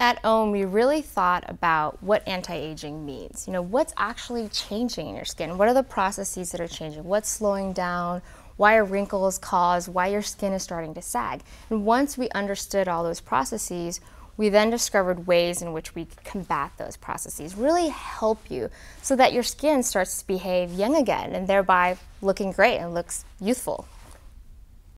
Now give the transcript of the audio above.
At OWN, we really thought about what anti-aging means. You know, what's actually changing in your skin? What are the processes that are changing? What's slowing down? Why are wrinkles caused? Why your skin is starting to sag? And once we understood all those processes, we then discovered ways in which we could combat those processes, really help you so that your skin starts to behave young again and thereby looking great and looks youthful.